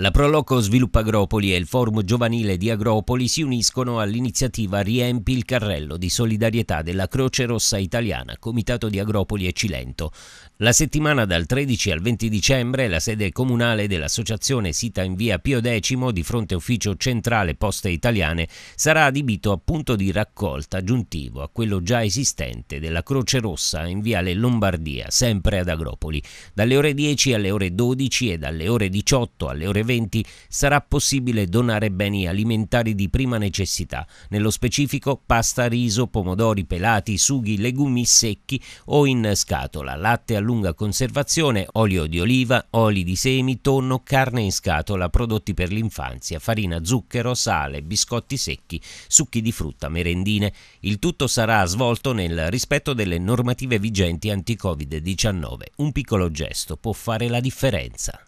La Proloco Sviluppa Agropoli e il Forum Giovanile di Agropoli si uniscono all'iniziativa Riempi il carrello di solidarietà della Croce Rossa Italiana, Comitato di Agropoli e Cilento. La settimana dal 13 al 20 dicembre la sede comunale dell'associazione sita in via Pio X di fronte ufficio centrale Poste Italiane sarà adibito a punto di raccolta aggiuntivo a quello già esistente della Croce Rossa in viale Lombardia, sempre ad Agropoli. Dalle ore 10 alle ore 12 e dalle ore 18 alle ore 20 interventi sarà possibile donare beni alimentari di prima necessità, nello specifico pasta, riso, pomodori pelati, sughi, legumi secchi o in scatola, latte a lunga conservazione, olio di oliva, oli di semi, tonno, carne in scatola, prodotti per l'infanzia, farina, zucchero, sale, biscotti secchi, succhi di frutta, merendine. Il tutto sarà svolto nel rispetto delle normative vigenti anti-Covid-19. Un piccolo gesto può fare la differenza.